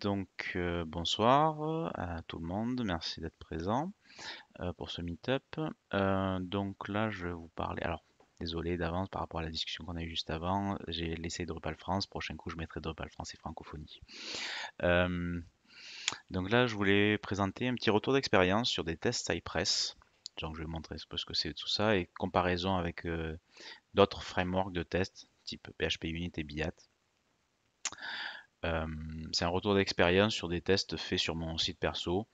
Donc euh, bonsoir euh, à tout le monde, merci d'être présent euh, pour ce meet-up. donc là je vais vous parler, alors désolé d'avance par rapport à la discussion qu'on a eu juste avant, j'ai laissé Drupal France, prochain coup je mettrai Drupal France et francophonie. donc là je voulais présenter un petit retour d'expérience sur des tests Cypress. Donc je vais vous montrer ce que c'est tout ça et comparaison avec d'autres frameworks de tests type PHP Unit et Biat c'est un retour d'expérience sur des tests faits sur mon site perso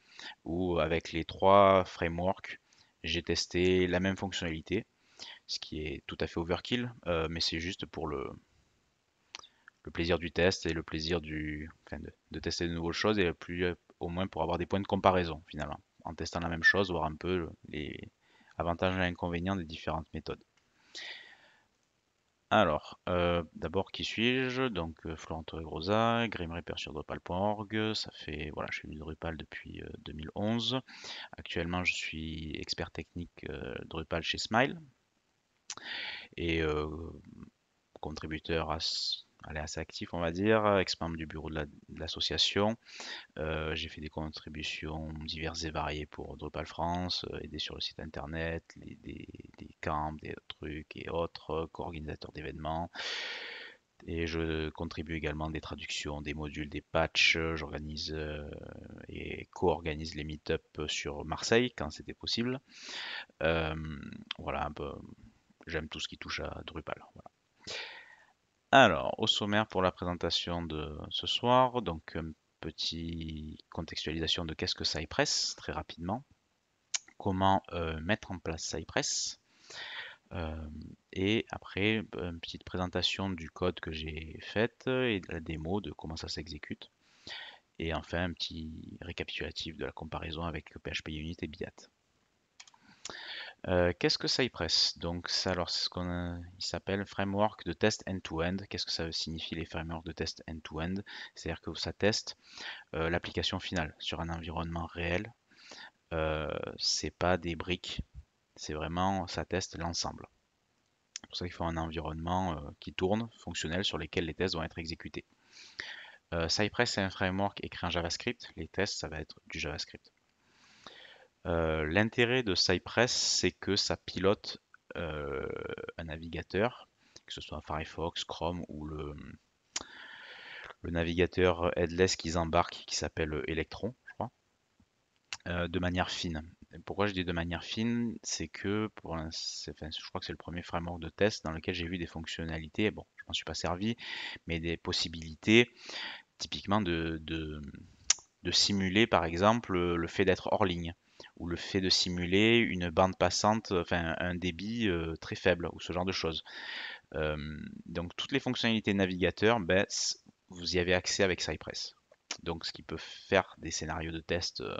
où avec les trois frameworks, j'ai testé la même fonctionnalité, ce qui est tout à fait overkill, mais c'est juste pour le, plaisir du test et le plaisir du, de, tester de nouvelles choses et plus, au moins pour avoir des points de comparaison finalement, en testant la même chose, voir un peu les avantages et inconvénients des différentes méthodes. Alors, euh, d'abord qui suis-je? Donc, euh, Florent Toré Grosa, sur Drupal.org, ça fait voilà, je suis venu Drupal depuis, 2011. Euh, Actuellement, je suis expert technique, Drupal chez Smile et contributeur à elle est assez active, on va dire, euh, ex-membre du bureau de l'association. Euh, j'ai fait des contributions diverses et variées pour Drupal France, euh, aider sur le site internet, des, camps, des trucs et autres, co-organisateur d'événements. Et je contribue également des traductions, des modules, des patchs. J'organise et co-organise les meet-up sur Marseille quand c'était possible. voilà, un peu. J'aime tout ce qui touche à Drupal. Voilà. Alors, au sommaire pour la présentation de ce soir, donc une petite contextualisation de qu'est-ce que Cypress, très rapidement, comment euh, mettre en place Cypress, euh, et après une petite présentation du code que j'ai fait et de la démo de comment ça s'exécute, et enfin un petit récapitulatif de la comparaison avec PHP Unit et Biat. Euh, qu'est-ce que Cypress Donc ça, alors, ce qu'on il s'appelle framework de test end-to-end. Qu'est-ce que ça signifie les frameworks de test end-to-end C'est-à-dire que ça teste euh, l'application finale sur un environnement réel. Euh, c'est pas des briques, c'est vraiment ça teste l'ensemble. C'est pour ça qu'il faut un environnement qui tourne, fonctionnel, sur lequel les tests vont être exécutés. Cypress, c'est un framework écrit en JavaScript. Les tests, ça va être du JavaScript. Euh, l'intérêt de Cypress, c'est que ça pilote euh, un navigateur, que ce soit Firefox, Chrome ou le, navigateur headless qu'ils embarquent, qui s'appelle Electron, je crois, euh, de manière fine. pourquoi je dis de manière fine C'est que pour je crois que c'est le premier framework de test dans lequel j'ai vu des fonctionnalités, bon, je ne m'en suis pas servi, mais des possibilités typiquement de simuler par exemple le fait d'être hors ligne ou le fait de simuler une bande passante, enfin un débit euh, très faible, ou ce genre de choses. Euh, donc toutes les fonctionnalités navigateur, ben, vous y avez accès avec Cypress. Donc ce qui peut faire des scénarios de test euh,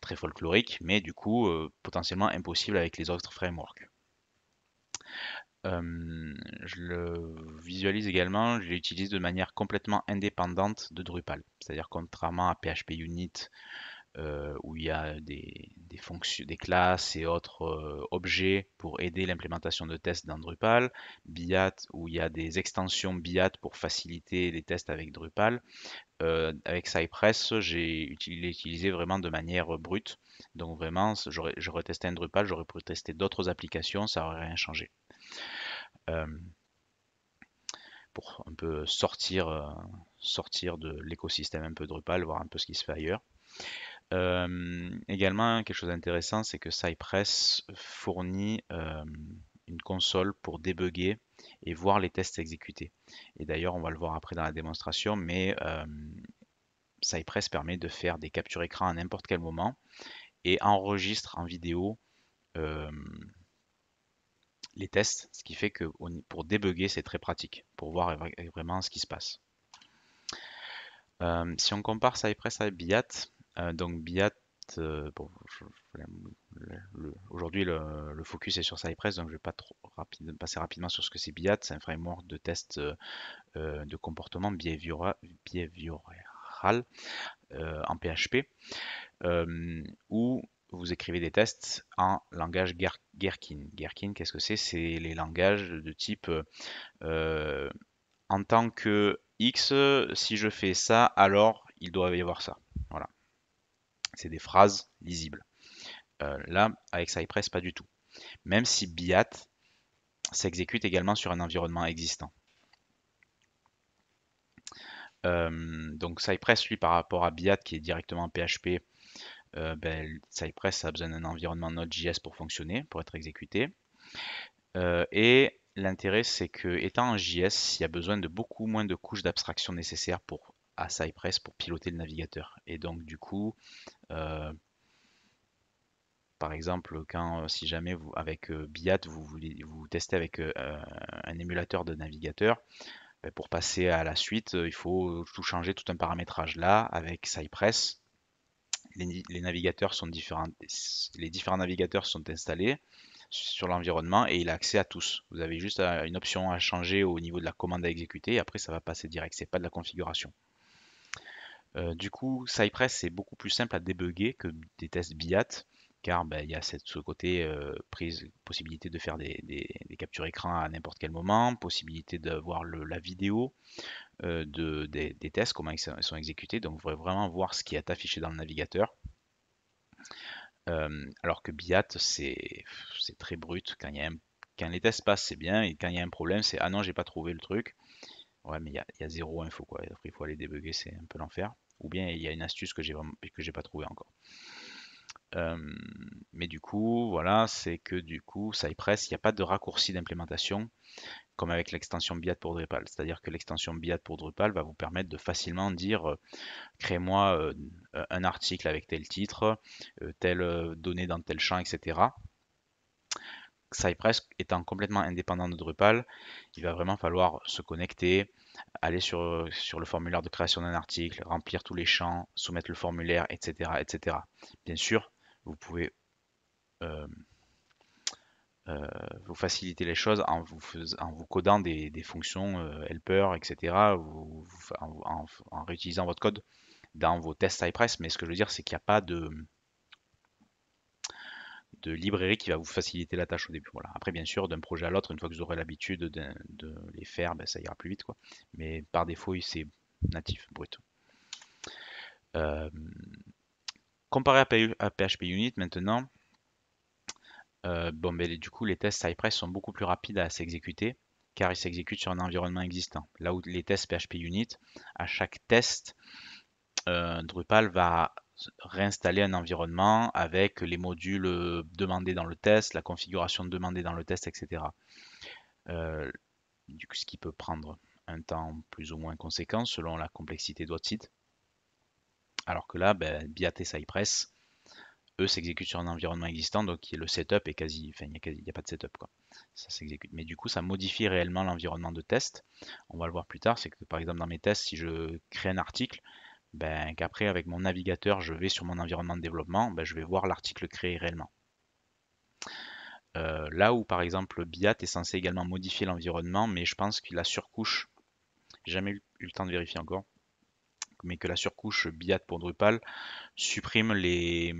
très folkloriques, mais du coup potentiellement impossible avec les autres frameworks. je le visualise également, je l'utilise de manière complètement indépendante de Drupal. C'est-à-dire contrairement à PHP Unit, euh, où il y a des, fonctions, des classes et autres euh, objets pour aider l'implémentation de tests dans Drupal, BIAT où il y a des extensions BIAT pour faciliter les tests avec Drupal. Euh, avec Cypress, j'ai utilisé vraiment de manière brute. Donc vraiment, j'aurais testé un Drupal, j'aurais pu tester d'autres applications, ça n'aurait rien changé. pour un peu sortir, sortir de l'écosystème un peu Drupal, voir un peu ce qui se fait ailleurs. Euh, également, quelque chose d'intéressant, c'est que Cypress fournit euh, une console pour débugger et voir les tests exécutés. Et d'ailleurs, on va le voir après dans la démonstration, mais euh, Cypress permet de faire des captures écran à n'importe quel moment et enregistre en vidéo les tests, ce qui fait que pour débugger, c'est très pratique, pour voir vraiment ce qui se passe. si on compare Cypress à Biat, euh, donc Biat, euh, aujourd'hui le, focus est sur Cypress, donc je vais pas trop passer rapidement sur ce que c'est Biat. C'est un framework de test euh, de comportement behavioral, en PHP, où vous écrivez des tests en langage Gherkin. Gherkin, qu'est-ce que c'est C'est les langages de type en tant que X, si je fais ça, alors il doit y avoir ça c'est des phrases lisibles. Euh, là, avec Cypress, pas du tout. Même si Biat s'exécute également sur un environnement existant. Euh, donc Cypress, lui, par rapport à Biat, qui est directement PHP, euh, ben, Cypress a besoin d'un environnement Node.js pour fonctionner, pour être exécuté. Euh, et l'intérêt, c'est que étant en JS, il y a besoin de beaucoup moins de couches d'abstraction nécessaires pour à Cypress pour piloter le navigateur. Et donc du coup, euh, par exemple, quand euh, si jamais vous, avec euh, Biat, vous voulez vous testez avec un émulateur de navigateur, ben, pour passer à la suite, il faut tout changer, tout un paramétrage là avec Cypress. Les, les navigateurs sont différents, les différents navigateurs sont installés sur l'environnement et il a accès à tous. Vous avez juste une option à changer au niveau de la commande à exécuter et après ça va passer direct, c'est pas de la configuration. Euh, du coup, Cypress, c'est beaucoup plus simple à débugger que des tests BIAT, car ben, il y a ce côté euh, prise, possibilité de faire des, captures écran à n'importe quel moment, possibilité de voir la vidéo euh, des, tests, comment ils sont exécutés. Donc, vous pourrez vraiment voir ce qui est affiché dans le navigateur. alors que BIAT, c'est très brut. Quand, quand les tests passent, c'est bien, et quand il y a un problème, c'est Ah non, j'ai pas trouvé le truc. Ouais, mais il y a, zéro info, quoi. Après, il faut aller débugger, c'est un peu l'enfer. Ou bien il y a une astuce que j'ai que j'ai pas trouvée encore. mais du coup, voilà, c'est que du coup, Cypress, il n'y a pas de raccourci d'implémentation comme avec l'extension Biat pour Drupal. C'est-à-dire que l'extension Biat pour Drupal va vous permettre de facilement dire euh, créez moi euh, un article avec tel titre, euh, telle donnée dans tel champ, etc. Cypress étant complètement indépendant de Drupal, il va vraiment falloir se connecter, aller sur, sur le formulaire de création d'un article, remplir tous les champs, soumettre le formulaire, etc. etc. Bien sûr, vous pouvez euh, euh, vous faciliter les choses en vous, codant des, fonctions euh, helper, etc., en, en, réutilisant votre code dans vos tests Cypress, mais ce que je veux dire, c'est qu'il n'y a pas de de librairie qui va vous faciliter la tâche au début. Voilà. Après, bien sûr, d'un projet à l'autre, une fois que vous aurez l'habitude de, les faire, ben, ça ira plus vite. Quoi. Mais par défaut, c'est natif, brut. Euh, comparé à, à, PHP Unit maintenant, euh, bon, ben, du coup, les tests Cypress sont beaucoup plus rapides à s'exécuter car ils s'exécutent sur un environnement existant. Là où les tests PHP Unit, à chaque test, euh, Drupal va réinstaller un environnement avec les modules euh, demandés dans le test, la configuration demandée dans le test, etc. Euh, ce qui peut prendre un temps plus ou moins conséquent selon la complexité de votre site. Alors que là, ben, Biat et Cypress, eux, s'exécutent sur un environnement existant, donc le setup est quasi, enfin, il n'y a, pas de setup, quoi. Ça s'exécute. Mais du coup, ça modifie réellement l'environnement de test. On va le voir plus tard, c'est que par exemple, dans mes tests, si je crée un article, ben, qu'après, avec mon navigateur, je vais sur mon environnement de développement, ben, je vais voir l'article créé réellement. Euh, là où, par exemple, BIAT est censé également modifier l'environnement, mais je pense que la surcouche, j'ai jamais eu le temps de vérifier encore, mais que la surcouche BIAT pour Drupal supprime les,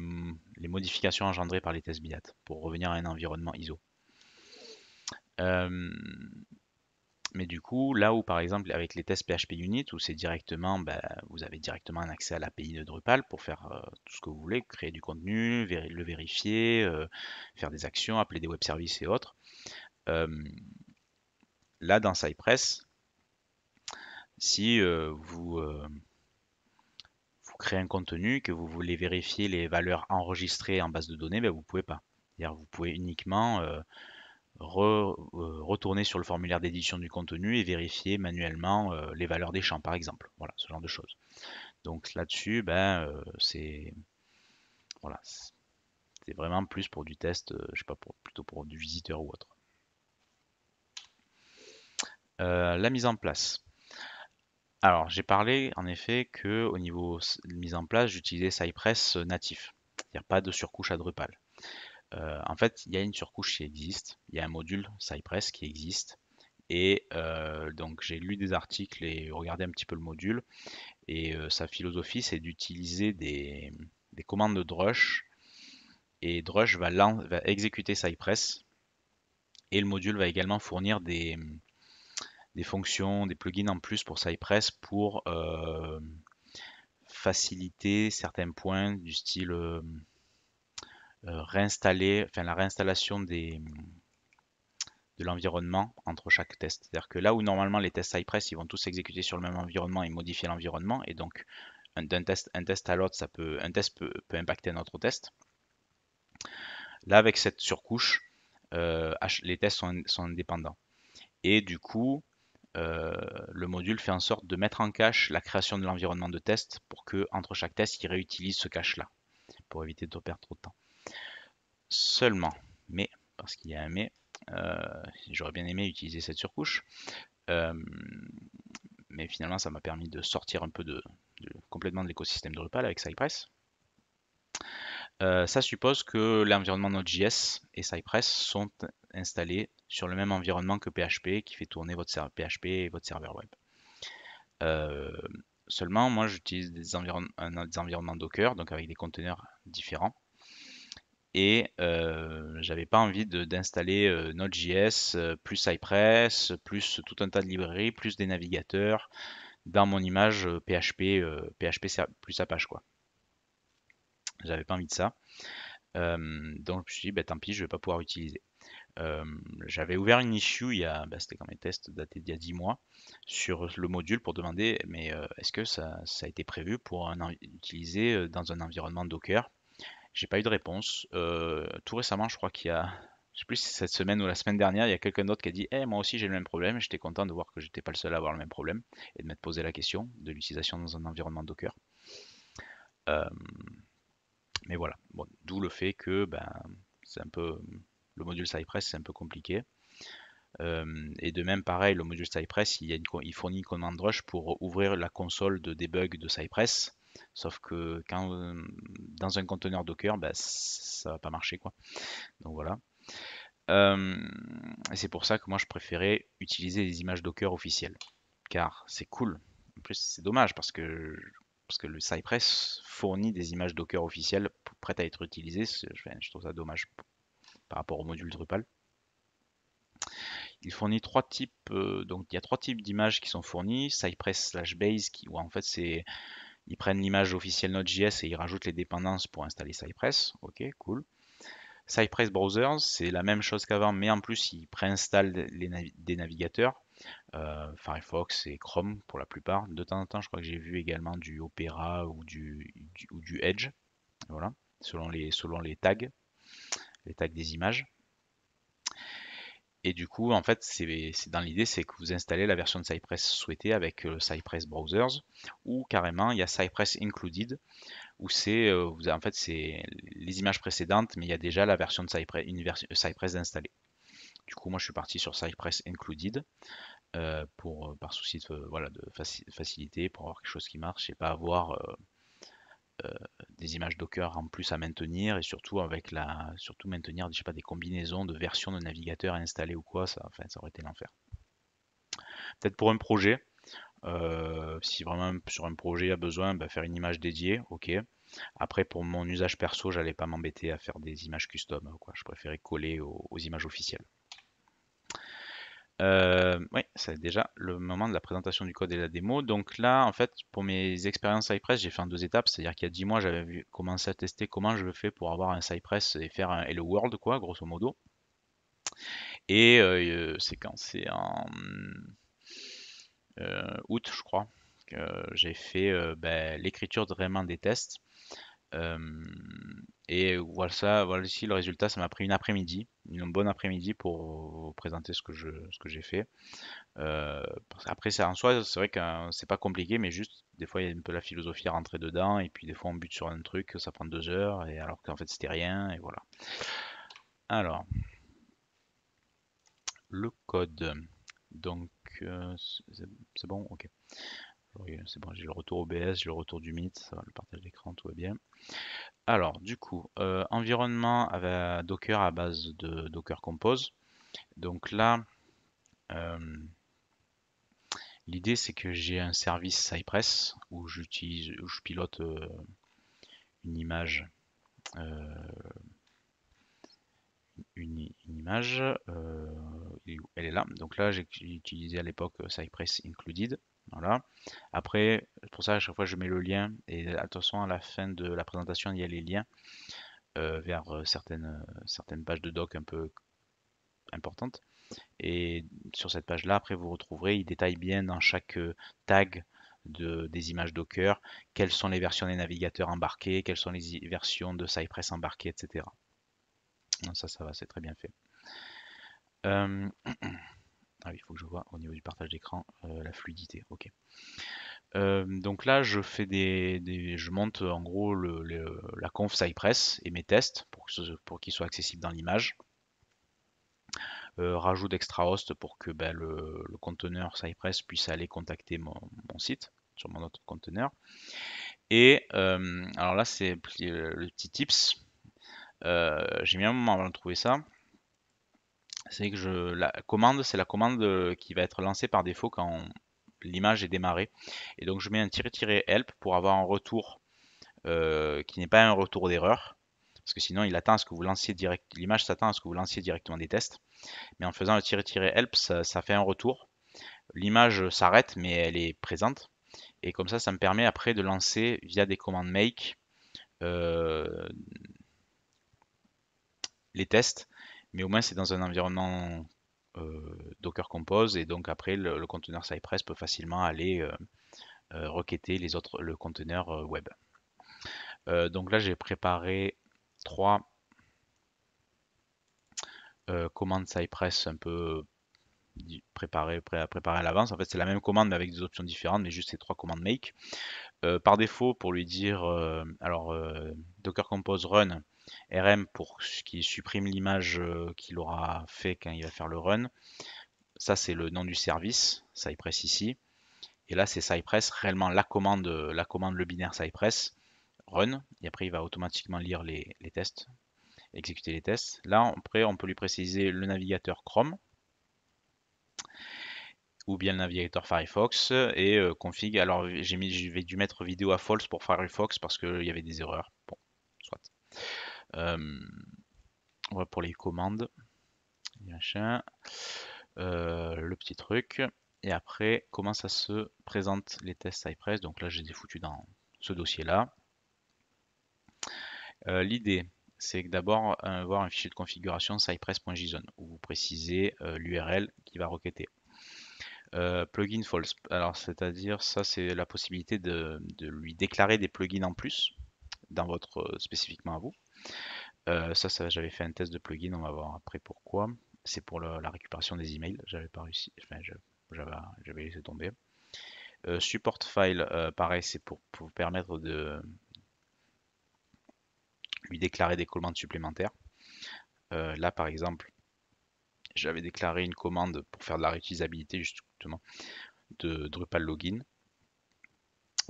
modifications engendrées par les tests BIAT pour revenir à un environnement ISO. Euh, mais du coup, là où par exemple avec les tests PHP Unit, où c'est directement, bah, vous avez directement un accès à l'API de Drupal pour faire euh, tout ce que vous voulez, créer du contenu, le vérifier, euh, faire des actions, appeler des web services et autres. là, dans Cypress, si euh, vous, créez un contenu que vous voulez vérifier les valeurs enregistrées en base de données, ben, vous ne pouvez pas. vous pouvez uniquement euh, retourner sur le formulaire d'édition du contenu et vérifier manuellement euh, les valeurs des champs, par exemple. Voilà, ce genre de choses. Donc là-dessus, ben, euh, c'est voilà, c'est vraiment plus pour du test, je sais pas, plutôt pour du visiteur ou autre. la mise en place. Alors, j'ai parlé en effet que au niveau de mise en place, j'utilisais Cypress natif, c'est-à-dire pas de surcouche à Drupal. Euh, en fait, il y a une surcouche qui existe, il y a un module Cypress qui existe. Et euh, donc j'ai lu des articles et regardé un petit peu le module. Et euh, sa philosophie, c'est d'utiliser des, commandes de Drush. Et Drush va, va, exécuter Cypress. Et le module va également fournir des, des fonctions, des plugins en plus pour Cypress pour faciliter certains points du style euh, réinstaller, enfin la réinstallation de l'environnement entre chaque test. C'est-à-dire que là où normalement les tests Cypress ils vont tous s'exécuter sur le même environnement et modifier l'environnement, et donc d'un test, un test à l'autre, ça peut, un test peut, impacter un autre test. Là, avec cette surcouche, euh, les tests sont, indépendants. Et du coup, euh, le module fait en sorte de mettre en cache la création de l'environnement de test pour que entre chaque test, il réutilise ce cache-là pour éviter de perdre trop de temps seulement, mais, parce qu'il y a un mais, euh, j'aurais bien aimé utiliser cette surcouche, euh, mais finalement ça m'a permis de sortir un peu de, complètement de l'écosystème Drupal avec Cypress. Euh, ça suppose que l'environnement Node.js et Cypress sont installés sur le même environnement que PHP qui fait tourner votre PHP et votre serveur web. seulement, moi j'utilise des, des, environnements Docker, donc avec des conteneurs différents, et euh, j'avais pas envie d'installer euh, Node.js euh, plus Cypress plus tout un tas de librairies plus des navigateurs dans mon image PHP PHP plus Apache quoi. J'avais pas envie de ça. donc je me suis dit bah, tant pis je vais pas pouvoir utiliser. J'avais ouvert une issue il y a bah, c'était quand mes tests dataient d'il y a 10 mois sur le module pour demander mais est-ce que ça, ça, a été prévu pour un, utiliser dans un environnement Docker j'ai pas eu de réponse. Euh, tout récemment, je crois qu'il y a, je sais plus si cette semaine ou la semaine dernière, il y a quelqu'un d'autre qui a dit Eh, moi aussi j'ai le même problème. J'étais content de voir que j'étais pas le seul à avoir le même problème et de m'être posé la question de l'utilisation dans un environnement Docker. Euh, mais voilà, d'où le fait que ben, c'est un peu le module Cypress, c'est un peu compliqué. Euh, et de même, pareil, le module Cypress, il, il fournit une commande rush pour ouvrir la console de debug de Cypress Sauf que quand euh, dans un conteneur Docker, bah, ça va pas marcher quoi. Donc voilà. Euh, c'est pour ça que moi je préférais utiliser les images Docker officielles, car c'est cool. En plus c'est dommage parce que parce que le Cypress fournit des images Docker officielles prêtes à être utilisées. Je trouve ça dommage par rapport au module Drupal. Il fournit trois types, euh, donc il y a trois types d'images qui sont fournies, Cypress slash base, qui, ou en fait c'est ils prennent l'image officielle Node.js et ils rajoutent les dépendances pour installer Cypress. Ok, cool. Cypress Browsers, c'est la même chose qu'avant, mais en plus, ils préinstallent les des navigateurs, euh, Firefox et Chrome pour la plupart. De temps en temps, je crois que j'ai vu également du Opera ou du, du Edge, voilà, selon les, selon les tags, les tags des images. Et du coup, en fait, c'est dans l'idée, c'est que vous installez la version de Cypress souhaitée avec euh, Cypress Browsers, ou carrément, il y a Cypress Included, où c'est, euh, en fait, c'est les images précédentes, mais il y a déjà la version de Cypress, une euh, Cypress installée. Du coup, moi, je suis parti sur Cypress Included, pour, par souci de, voilà, de facilité, pour avoir quelque chose qui marche et pas avoir euh, des images Docker en plus à maintenir et surtout avec la surtout maintenir pas des combinaisons de versions de navigateurs installer ou quoi ça enfin ça aurait été l'enfer peut-être pour un projet euh, si vraiment sur un projet il y a besoin bah, faire une image dédiée ok après pour mon usage perso j'allais pas m'embêter à faire des images custom quoi je préférais coller aux images officielles euh, oui, c'est déjà le moment de la présentation du code et de la démo. Donc là, en fait, pour mes expériences Cypress, j'ai fait en deux étapes. C'est-à-dire qu'il y a 10 mois, j'avais commencé à tester comment je le fais pour avoir un Cypress et faire un Hello World, quoi, grosso modo. Et euh, euh, c'est quand C'est en août, je crois, que j'ai fait ben, l'écriture vraiment des tests et voilà, voilà ici le résultat, ça m'a pris une après-midi, une bonne après-midi pour présenter ce que je, ce que j'ai fait. après, ça en soi, c'est vrai que hein, c'est pas compliqué, mais juste des fois il y a un peu la philosophie à rentrer dedans, et puis des fois on bute sur un truc, ça prend deux heures, et alors qu'en fait c'était rien, et voilà. Alors, le code. Donc, euh, c'est bon, ok c'est bon, j'ai le retour OBS, j'ai le retour du Meet, ça va, le partage d'écran, tout va bien. Alors, du coup, euh, environnement avec euh, Docker à base de Docker Compose. Donc là, euh, l'idée c'est que j'ai un service Cypress où j'utilise, où je pilote une image, une, une, image, elle est là. Donc là, j'ai utilisé à l'époque Cypress Included. Voilà. Après, pour ça, à chaque fois, je mets le lien. Et attention, à la fin de la présentation, il y a les liens euh, vers euh, certaines, euh, certaines pages de doc un peu importantes. Et sur cette page-là, après, vous retrouverez, il détaille bien dans chaque tag de, des images Docker, quelles sont les versions des navigateurs embarqués, quelles sont les versions de Cypress embarquées, etc. ça, ça va, c'est très bien fait. Euh... Ah oui, il faut que je vois au niveau du partage d'écran euh, la fluidité. Ok. Euh, donc là, je fais des, je monte en gros la conf Cypress et mes tests pour, qu'ils soient accessibles dans l'image. Euh, rajoute host pour que ben, le, conteneur Cypress puisse aller contacter mon, site sur mon autre conteneur. Et euh, alors là, c'est le petit tips. J'ai mis un moment avant de trouver ça c'est que je, la commande, c'est la commande euh, qui va être lancée par défaut quand l'image est démarrée. Et donc je mets un "-help" pour avoir un retour euh, qui n'est pas un retour d'erreur. Parce que sinon, il attend ce que vous lanciez direct, l'image s'attend à ce que vous lanciez directement des tests. Mais en faisant le "-help", ça, ça fait un retour. L'image s'arrête, mais elle est présente. Et comme ça, ça me permet après de lancer via des commandes make euh, les tests mais au moins c'est dans un environnement euh, Docker Compose et donc après le, conteneur Cypress peut facilement aller euh, euh, requêter les autres, le conteneur web. donc là j'ai préparé trois commandes Cypress un peu préparé, pré à l'avance. En fait, c'est la même commande mais avec des options différentes, mais juste ces trois commandes make. par défaut, pour lui dire, alors Docker Compose Run, RM pour ce qui supprime l'image euh, qu'il aura fait quand il va faire le run. Ça, c'est le nom du service, Cypress ici. Et là, c'est Cypress, réellement la commande, la commande, le binaire Cypress, run. Et après, il va automatiquement lire les, tests, exécuter les tests. Là, après, on peut lui préciser le navigateur Chrome ou bien le navigateur Firefox et euh, config. Alors j'ai mis, vais dû mettre vidéo à false pour Firefox parce qu'il y avait des erreurs. Bon, soit. Euh, pour les commandes. Euh, le petit truc. Et après, comment ça se présente les tests Cypress Donc là, j'ai des foutus dans ce dossier-là. Euh, l'idée, c'est d'abord avoir un fichier de configuration cypress.json où vous précisez l'URL qui va requêter. plugin false, alors c'est-à-dire ça c'est la possibilité de, de, lui déclarer des plugins en plus dans votre spécifiquement à vous. Euh, ça, j'avais fait un test de plugin, on va voir après pourquoi. C'est pour la récupération des emails, j'avais pas réussi, enfin, j'avais laissé tomber. Euh, support file, euh, pareil, c'est pour, pour, vous permettre de lui déclarer des commandes supplémentaires. là, par exemple, j'avais déclaré une commande pour faire de la réutilisabilité, justement, de Drupal Login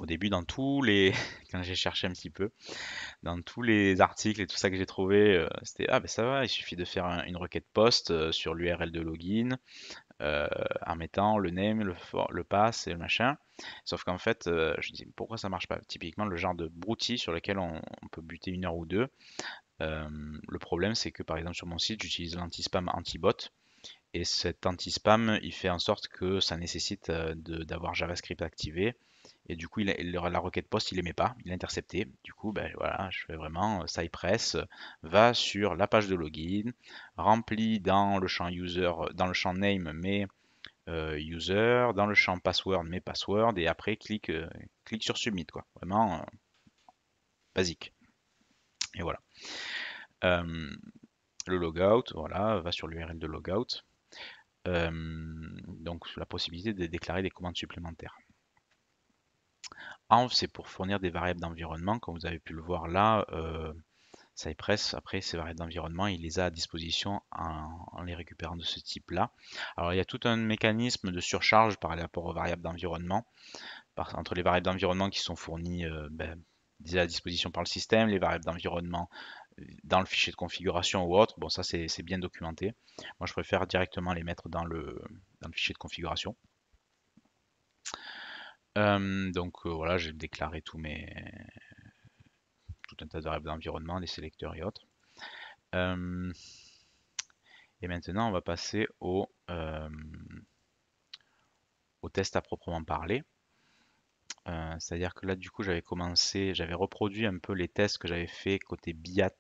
au début, dans tous les. Quand j'ai cherché un petit peu, dans tous les articles et tout ça que j'ai trouvé, euh, c'était Ah, ben ça va, il suffit de faire une requête post euh, sur l'URL de login euh, en mettant le name, le, le pass et le machin. Sauf qu'en fait, je me disais Pourquoi ça marche pas Typiquement, le genre de broutille sur lequel on, on peut buter une heure ou deux. le problème, c'est que par exemple, sur mon site, j'utilise l'anti-spam anti-bot. Et cet anti-spam, il fait en sorte que ça nécessite d'avoir JavaScript activé et du coup, la requête post, il l'aimait pas, il l'a intercepté. Du coup, ben voilà, je fais vraiment Cypress euh, va sur la page de login, remplit dans le champ user, dans le champ name mes euh, user, dans le champ password mes password et après clique, euh, clique sur submit, quoi. Vraiment basique. Et voilà. le logout, voilà, va sur l'URL de logout. donc la possibilité de déclarer des commandes supplémentaires. Env, c'est pour fournir des variables d'environnement, comme vous avez pu le voir là. Euh, Cypress, après, ces variables d'environnement, il les a à disposition en, les récupérant de ce type-là. Alors, il y a tout un mécanisme de surcharge par rapport aux variables d'environnement, entre les variables d'environnement qui sont fournies euh, ben, à disposition par le système, les variables d'environnement euh, dans le fichier de configuration ou autre. Bon, ça, c'est bien documenté. Moi, je préfère directement les mettre dans le, dans le fichier de configuration. Euh, donc euh, voilà, j'ai déclaré tous mes tout un tas de rêves d'environnement, des sélecteurs et autres. Euh, et maintenant, on va passer au, au test à proprement parler. C'est-à-dire que là, du coup, j'avais commencé, j'avais reproduit un peu les tests que j'avais fait côté BIAT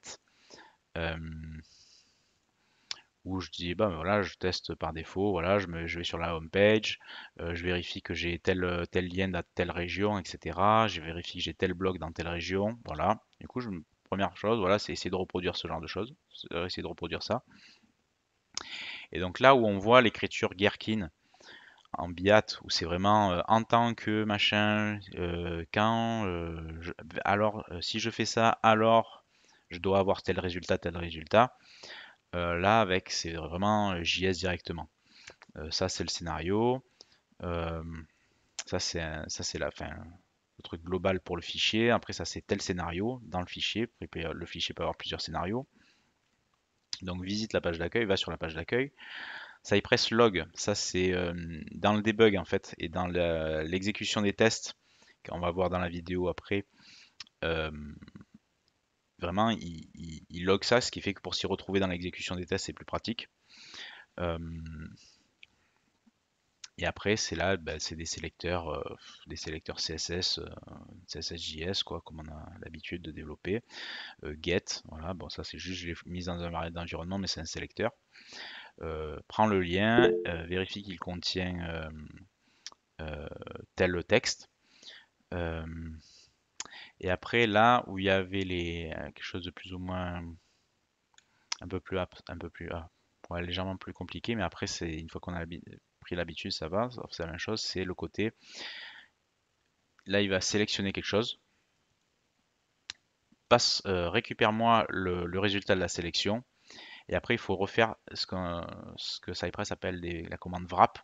où je dis bah voilà je teste par défaut voilà je me vais sur la home page euh, je vérifie que j'ai tel euh, tel lien dans telle région etc je vérifie que j'ai tel blog dans telle région voilà du coup je, première chose voilà c'est essayer de reproduire ce genre de choses euh, essayer de reproduire ça et donc là où on voit l'écriture Gherkin en biat où c'est vraiment en tant que machin quand alors si je fais ça alors je dois avoir tel résultat tel résultat euh, là, avec, c'est vraiment euh, JS directement. Euh, ça, c'est le scénario. ça, c'est la fin le truc global pour le fichier. Après, ça, c'est tel scénario dans le fichier. Le fichier peut avoir plusieurs scénarios. Donc, visite la page d'accueil, va sur la page d'accueil. ça presse log, ça, c'est dans le debug en fait et dans l'exécution des tests, qu'on va voir dans la vidéo après vraiment, il, log ça, ce qui fait que pour s'y retrouver dans l'exécution des tests, c'est plus pratique. Euh, et après, c'est là, bah, c'est des sélecteurs, euh, des sélecteurs CSS, CSS.js, euh, quoi, comme on a l'habitude de développer. get, voilà, bon, ça c'est juste, je l'ai mis dans un variable d'environnement, mais c'est un sélecteur. prends le lien, vérifie qu'il contient tel texte. Et après, là où il y avait les, euh, quelque chose de plus ou moins un peu plus un peu plus ah, légèrement plus compliqué, mais après, c'est une fois qu'on a pris l'habitude, ça va, c'est la même chose, c'est le côté, là, il va sélectionner quelque chose, passe, euh, récupère-moi le, résultat de la sélection, et après, il faut refaire ce que, ce que Cypress appelle la commande wrap,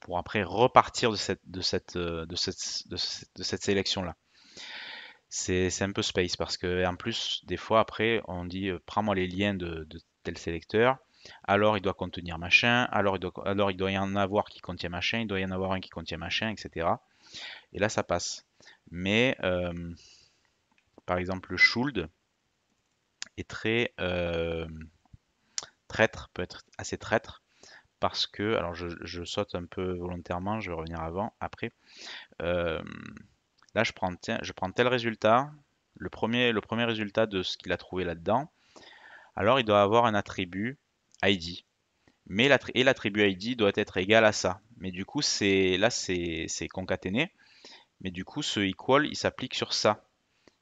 pour après repartir de cette, de cette, euh, de cette, de cette sélection-là. C'est un peu space parce que en plus, des fois, après, on dit euh, prends-moi les liens de, tel sélecteur, alors il doit contenir machin, alors il, doit, alors il doit y en avoir qui contient machin, il doit y en avoir un qui contient machin, etc. Et là, ça passe. Mais euh, par exemple, le should est très euh, traître, peut être assez traître parce que, alors je, saute un peu volontairement, je vais revenir avant, après, Là, je prends, tiens, je prends tel résultat, le premier, le premier résultat de ce qu'il a trouvé là-dedans. Alors, il doit avoir un attribut ID. Mais et l'attribut ID doit être égal à ça. Mais du coup, c'est là, c'est concaténé. Mais du coup, ce equal, il s'applique sur ça,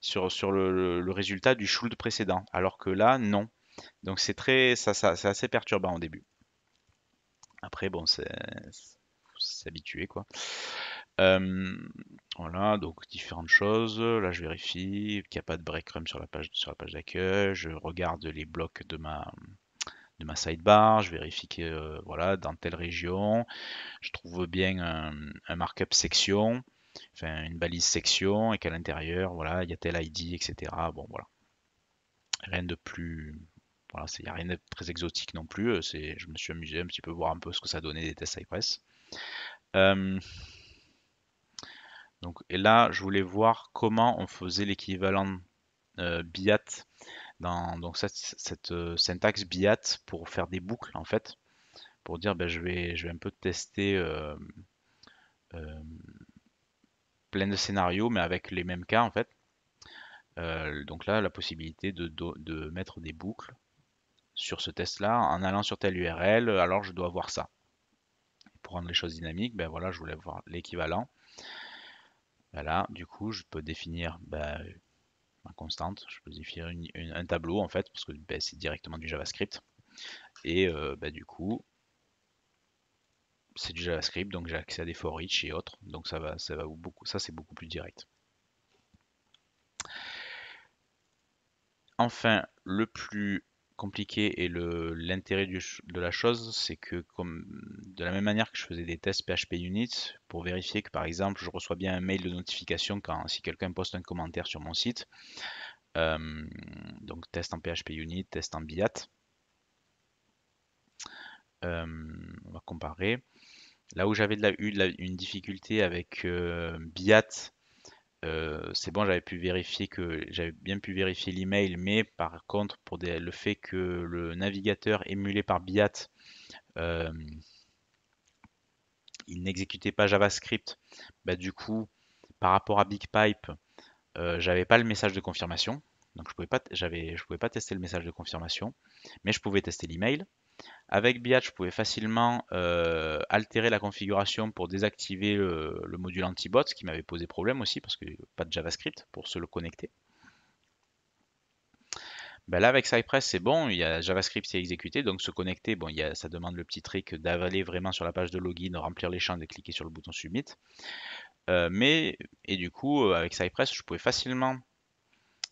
sur, sur le, résultat du should précédent. Alors que là, non. Donc, c'est très, ça, c'est assez perturbant au début. Après, bon, c'est s'habituer, quoi. Euh, voilà, donc différentes choses. Là, je vérifie qu'il n'y a pas de breadcrumb sur la page, sur la page d'accueil. Je regarde les blocs de ma, de ma sidebar. Je vérifie que euh, voilà, dans telle région, je trouve bien un, markup section, enfin une balise section, et qu'à l'intérieur, voilà, il y a tel ID, etc. Bon, voilà. Rien de plus. Voilà, il n'y a rien de très exotique non plus. Euh, c'est Je me suis amusé un petit peu voir un peu ce que ça donnait des tests Cypress. Euh, et là, je voulais voir comment on faisait l'équivalent euh, biat dans donc cette, euh, syntaxe biat pour faire des boucles en fait, pour dire ben, je, vais, je vais un peu tester euh, euh, plein de scénarios mais avec les mêmes cas en fait. donc là, la possibilité de, mettre des boucles sur ce test là en allant sur telle URL, alors je dois voir ça. Pour rendre les choses dynamiques, ben voilà, je voulais voir l'équivalent. Voilà, bah, du coup, je peux définir bah, ma constante, je peux définir un tableau en fait, parce que bah, c'est directement du JavaScript. Et euh, du coup, c'est du JavaScript, donc j'ai accès à des for each et autres, donc ça va, ça va beaucoup, ça c'est beaucoup plus direct. Enfin, le plus compliqué et le l'intérêt de la chose, c'est que comme de la même manière que je faisais des tests PHP Unit pour vérifier que par exemple je reçois bien un mail de notification quand si quelqu'un poste un commentaire sur mon site, euh, donc test en PHP Unit, test en BIAT. Euh, on va comparer. Là où j'avais eu de la, une difficulté avec euh, BIAT, euh, c'est bon, j'avais pu vérifier que j'avais bien pu vérifier l'email, mais par contre, pour le fait que le navigateur émulé par Biat, euh, il n'exécutait pas JavaScript, bah, du coup, par rapport à BigPipe, euh, j'avais pas le message de confirmation, donc je pouvais pas, j'avais, je pouvais pas tester le message de confirmation, mais je pouvais tester l'email. Avec Biatch, je pouvais facilement euh, altérer la configuration pour désactiver le, module anti ce qui m'avait posé problème aussi, parce que pas de JavaScript pour se le connecter. Ben là, avec Cypress, c'est bon, il y a JavaScript qui est exécuté, donc se connecter, bon, il ça demande le petit trick d'avaler vraiment sur la page de login, remplir les champs et cliquer sur le bouton Submit. Euh, mais, et du coup, euh, avec Cypress, je pouvais facilement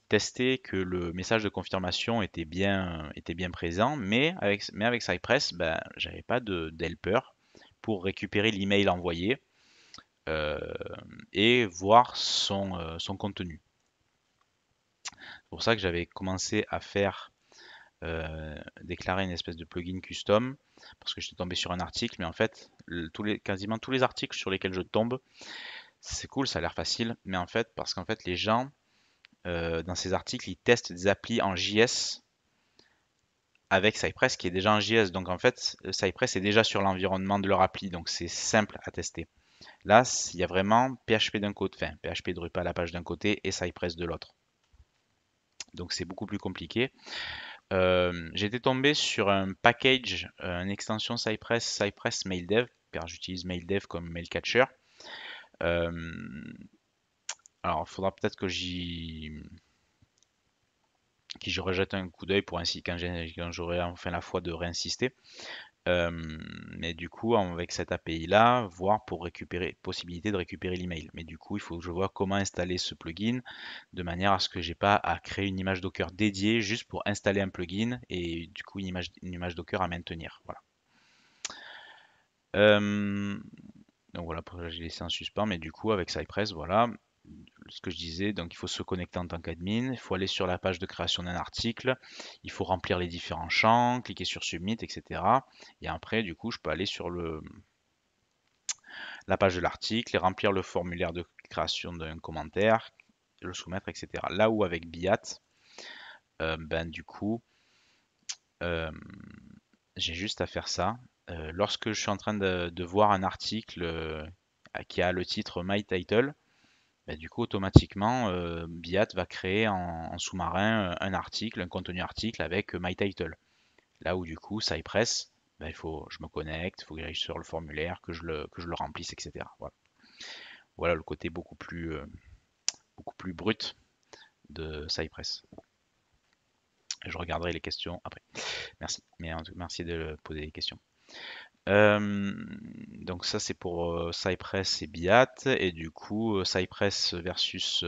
tester que le message de confirmation était bien, était bien présent, mais avec, mais avec Cypress, ben, j'avais pas de d'helper pour récupérer l'email envoyé euh, et voir son, euh, son contenu. C'est pour ça que j'avais commencé à faire euh, déclarer une espèce de plugin custom parce que j'étais tombé sur un article, mais en fait, tous les, quasiment tous les articles sur lesquels je tombe, c'est cool, ça a l'air facile, mais en fait, parce qu'en fait, les gens euh, dans ces articles, ils testent des applis en JS avec Cypress qui est déjà en JS. Donc en fait, Cypress est déjà sur l'environnement de leur appli, donc c'est simple à tester. Là, il y a vraiment PHP d'un côté, enfin PHP Drupal à la page d'un côté et Cypress de l'autre. Donc c'est beaucoup plus compliqué. Euh, j'étais tombé sur un package, euh, une extension Cypress, Cypress MailDev, car j'utilise MailDev comme mail catcher. Euh, alors, il faudra peut-être que j'y qui je rejette un coup d'œil pour ainsi quand j'aurai enfin la fois de réinsister. Euh, mais du coup, avec cette API là, voir pour récupérer possibilité de récupérer l'email. Mais du coup, il faut que je vois comment installer ce plugin de manière à ce que j'ai pas à créer une image Docker dédiée juste pour installer un plugin et du coup une image, une image Docker à maintenir. Voilà. Euh, donc voilà, j'ai laissé en suspens, mais du coup avec Cypress, voilà, ce que je disais, donc il faut se connecter en tant qu'admin, il faut aller sur la page de création d'un article, il faut remplir les différents champs, cliquer sur Submit, etc. Et après, du coup, je peux aller sur le, la page de l'article, et remplir le formulaire de création d'un commentaire, le soumettre, etc. Là où avec Biat, euh, ben du coup, euh, j'ai juste à faire ça. Euh, lorsque je suis en train de, de voir un article qui a le titre My Title, du coup, automatiquement, euh, Biat va créer en, sous-marin euh, un article, un contenu article avec MyTitle euh, My Title. Là où du coup, Cypress ben, il faut, je me connecte, il faut que j'aille sur le formulaire, que je le, que je le remplisse, etc. Voilà. le côté beaucoup plus, beaucoup plus brut de Cypress. Je regarderai les questions après. Merci, merci de poser des questions. Euh, donc ça c'est pour euh, Cypress et Biat, et du coup euh, Cypress versus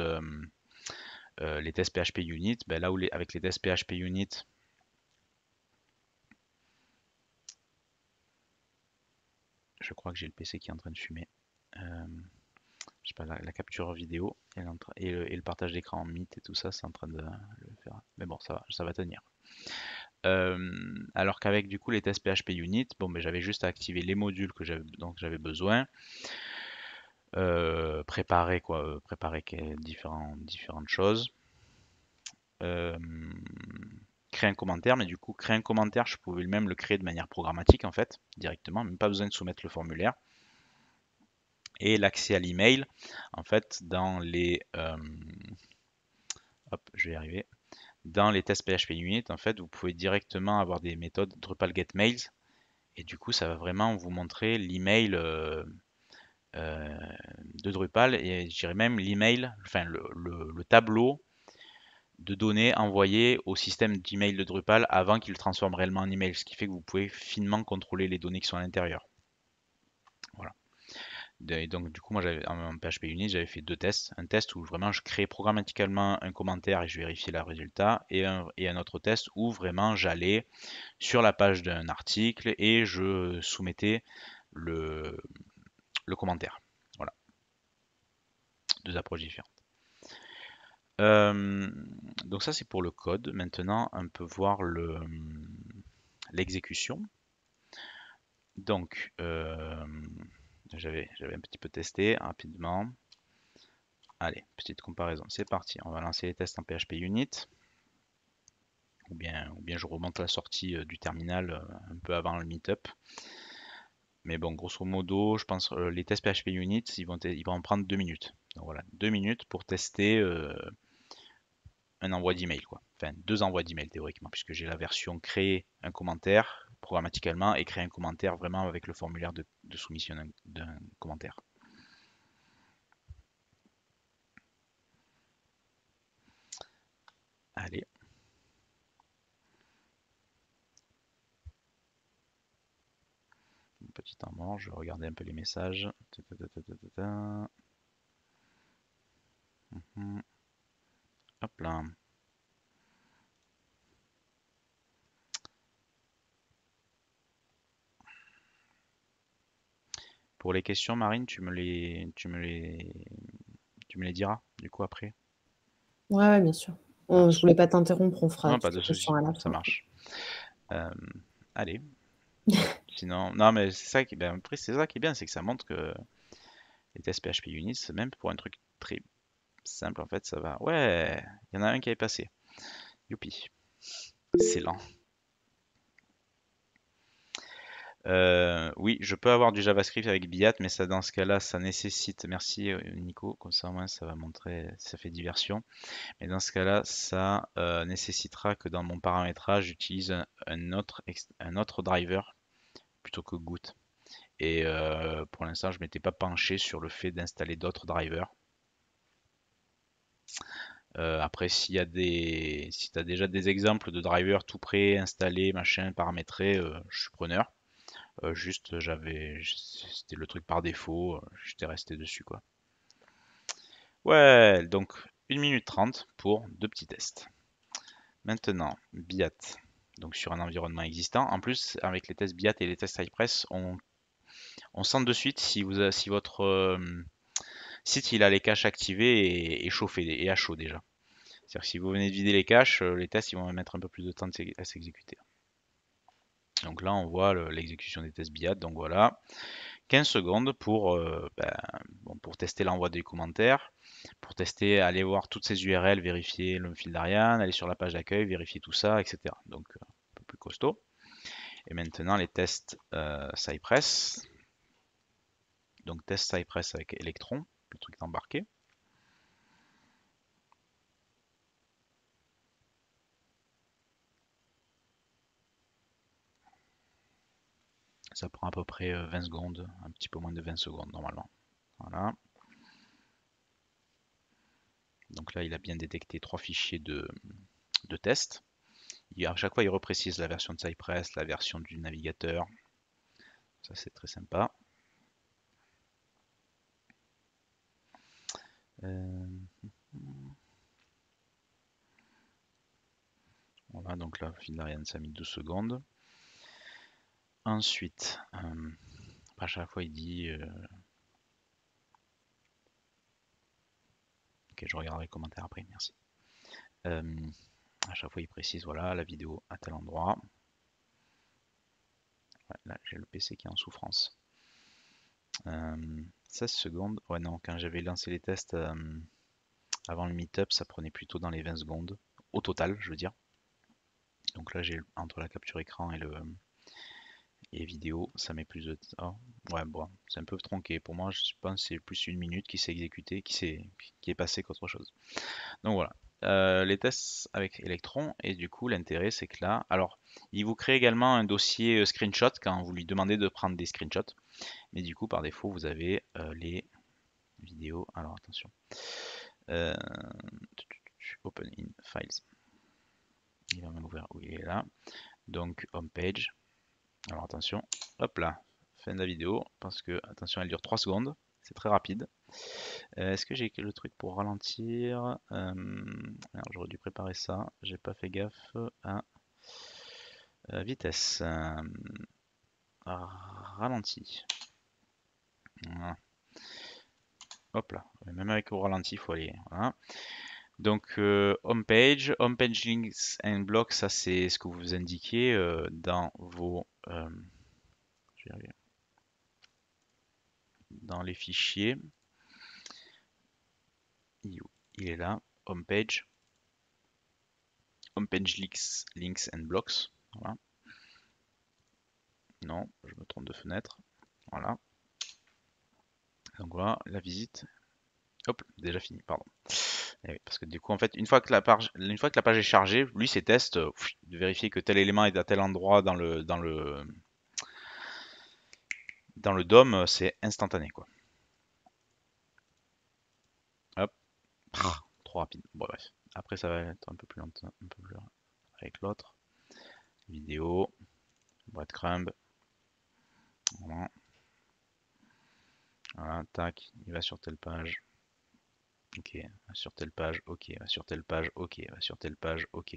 les tests PHP Unit, ben là où les, avec les tests PHP Unit, je crois que j'ai le PC qui est en train de fumer. je sais pas, la, capture vidéo et, le, partage d'écran en mythe et tout ça, c'est en train de le faire. Mais bon, ça ça va tenir alors qu'avec du coup les tests PHP Unit, bon mais j'avais juste à activer les modules que donc j'avais besoin préparer quoi, euh, préparer différentes choses. créer un commentaire, mais du coup créer un commentaire, je pouvais même le créer de manière programmatique en fait, directement, même pas besoin de soumettre le formulaire et l'accès à l'email, en fait, dans les, hop, je vais y arriver dans les tests PHP Unit, en fait, vous pouvez directement avoir des méthodes Drupal get mails et du coup, ça va vraiment vous montrer l'email euh, euh, de Drupal et je même l'email, enfin le, tableau de données envoyées au système d'email de Drupal avant qu'il transforme réellement en email, ce qui fait que vous pouvez finement contrôler les données qui sont à l'intérieur donc, du coup, moi, j'avais en PHP Unit, j'avais fait deux tests. Un test où vraiment je créais programmatiquement un commentaire et je vérifiais le résultat. Et un, et un autre test où vraiment j'allais sur la page d'un article et je soumettais le, commentaire. Voilà. Deux approches différentes. Euh, donc ça c'est pour le code. Maintenant on peut voir l'exécution. donc euh, j'avais un petit peu testé rapidement. Allez, petite comparaison, c'est parti. On va lancer les tests en PHP Unit. Ou bien, ou bien je remonte la sortie euh, du terminal euh, un peu avant le meet up Mais bon, grosso modo, je pense euh, les tests PHP Unit, ils vont, ils vont en prendre deux minutes. Donc voilà, deux minutes pour tester un envoi d'email. Enfin, deux envois d'email théoriquement, puisque j'ai la version créer un commentaire programmatiquement et créer un commentaire vraiment avec le formulaire de, soumission d'un commentaire. Allez. petit amour je vais regarder un peu les messages. Mhm. Hop là. Pour les questions Marine, tu me les, tu me les, tu me les diras du coup après. Ouais, bien sûr. On, je voulais pas t'interrompre, on fera. Non, pas de souci. la ça marche. Euh, allez. Sinon, non, mais c'est ça qui, est bien. c'est ça qui est bien, c'est que ça montre que les tests PHP Unis, même pour un truc très simple, en fait, ça va. Ouais, il y en a un qui est passé. Youpi. C'est lent. Euh, oui, je peux avoir du JavaScript avec Biat, mais ça, dans ce cas-là, ça nécessite. Merci euh, Nico, comme ça ça va montrer, ça fait diversion. Mais dans ce cas-là, ça euh, nécessitera que dans mon paramétrage, j'utilise un, autre, un autre driver plutôt que goutte Et pour l'instant, je m'étais pas penché sur le fait d'installer d'autres drivers. après, s'il y des, si tu as déjà des exemples de drivers tout prêts, installés, machin, paramétrés, je suis preneur. Euh, juste, j'avais, c'était le truc par défaut, euh, j'étais resté dessus quoi. Ouais, donc 1 minute 30 pour deux petits tests. Maintenant, BIAT, donc sur un environnement existant. En plus, avec les tests BIAT et les tests iPress on, on sent de suite si, vous, si votre euh, site il a les caches activés et, et et à chaud déjà. C'est-à-dire que si vous venez de vider les caches, les tests ils vont mettre un peu plus de temps à s'exécuter. Donc là, on voit l'exécution des tests BIAT, Donc voilà, 15 secondes pour, euh, ben, pour tester l'envoi des commentaires, pour tester, aller voir toutes ces URL, vérifier le fil d'Ariane, aller sur la page d'accueil, vérifier tout ça, etc. Donc euh, un peu plus costaud. Et maintenant, les tests euh, Cypress. Donc test Cypress avec Electron, le truc embarqué. Ça prend à peu près 20 euh, secondes, un petit peu moins de 20 secondes normalement. Voilà. Donc là, il a bien détecté trois fichiers de, de test. Il, à chaque fois, il reprécise la version de Cypress, la version du navigateur. Ça, c'est très sympa. Euh, voilà, donc là, au final ça a mis 12 secondes. Ensuite, euh, à chaque fois, il dit... Euh, ok, je regarderai les commentaires après, merci. Euh, à chaque fois, il précise, voilà, la vidéo à tel endroit. là, j'ai le PC qui est en souffrance. 16 secondes. Ouais, non, quand j'avais lancé les tests avant le meet-up, ça prenait plutôt dans les 20 secondes, au total, je veux dire. Donc là, j'ai entre la capture écran et le, et vidéo, ça met plus de ah, Ouais, bon, c'est un peu tronqué. Pour moi, je pense que c'est plus une minute qui s'est exécutée, qui, s'est, qui est passée qu'autre chose. Donc voilà. Euh, les tests avec Electron et du coup l'intérêt c'est que là alors il vous crée également un dossier euh, screenshot quand vous lui demandez de prendre des screenshots mais du coup par défaut vous avez euh, les vidéos alors attention open in files il va ouvrir où il est là donc home page alors attention, hop là, fin de la vidéo, parce que, attention, elle dure 3 secondes, c'est très rapide. Euh, est-ce que j'ai le truc pour ralentir euh, J'aurais dû préparer ça, j'ai pas fait gaffe à euh, vitesse. ralenti. Hop là, même avec au ralenti, il faut aller. Voilà. Hein. Donc, euh, homepage, homepage links and blocks, ça c'est ce que vous indiquez euh, dans vos. Euh, dans les fichiers. Il est là, homepage. Homepage links, links and blocks. Voilà. Non, je me trompe de fenêtre. Voilà. Donc voilà la visite Hop, déjà fini, pardon. Eh parce que du coup, en fait, une fois que la page, est chargée, lui, ses tests, euh, de vérifier que tel élément est à tel endroit dans le, dans le, dans le DOM, euh, c'est instantané, quoi. Hop, trop rapide. Bon, bref. Après, ça va être un peu plus lent, avec l'autre. Vidéo, breadcrumb. Voilà. voilà, tac, il va sur telle page. Ok, sur telle page, ok, sur telle page, ok, sur telle page, ok.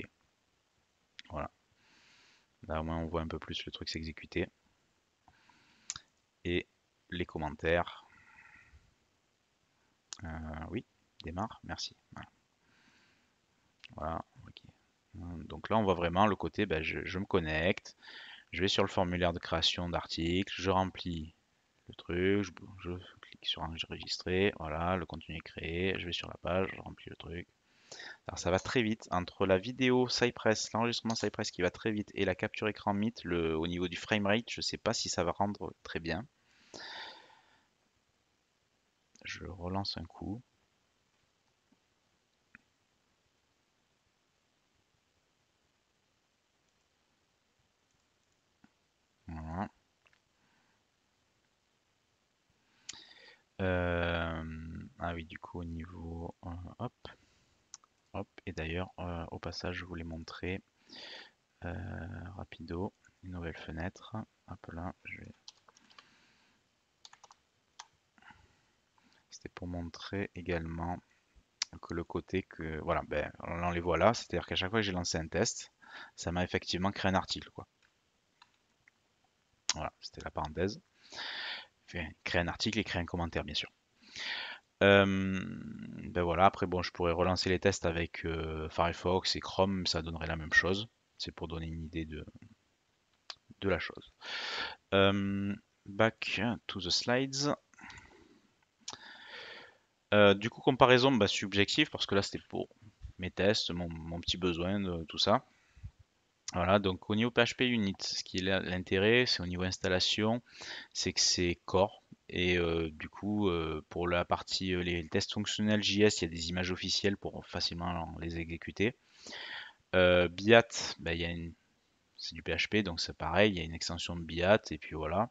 Voilà. Là au moins on voit un peu plus le truc s'exécuter. Et les commentaires. Euh, oui, démarre, merci. Voilà. Donc là on voit vraiment le côté, ben, je, me connecte, je vais sur le formulaire de création d'article, je remplis le truc, je, que sur enregistré voilà, le contenu est créé, je vais sur la page, je remplis le truc. Alors ça va très vite, entre la vidéo Cypress, l'enregistrement Cypress qui va très vite et la capture écran Meet, le, au niveau du framerate, je sais pas si ça va rendre très bien. Je relance un coup. Euh, ah oui, du coup, au niveau... Euh, hop. Hop. Et d'ailleurs, euh, au passage, je voulais montrer rapido, une nouvelle fenêtre. Hop là, je vais c'était pour montrer également que le côté que voilà ben on les voit là c'est à dire qu'à chaque fois que j'ai lancé un test ça m'a effectivement créé un article quoi voilà c'était la parenthèse créer un article et créer un commentaire, bien sûr. ben voilà, après bon, je pourrais relancer les tests avec euh, Firefox et Chrome, ça donnerait la même chose. C'est pour donner une idée de, de la chose. back to the slides. Euh, du coup, comparaison bah, subjective, parce que là c'était pour mes tests, mon, mon petit besoin de tout ça. Voilà, donc au niveau PHP Unit, ce qui est l'intérêt, c'est au niveau installation, c'est que c'est core Et euh, du coup, euh, pour la partie euh, les tests fonctionnels JS, il y a des images officielles pour facilement les exécuter. Biat, ben, c'est du PHP, donc c'est pareil, il y a une extension de Biat, et puis voilà.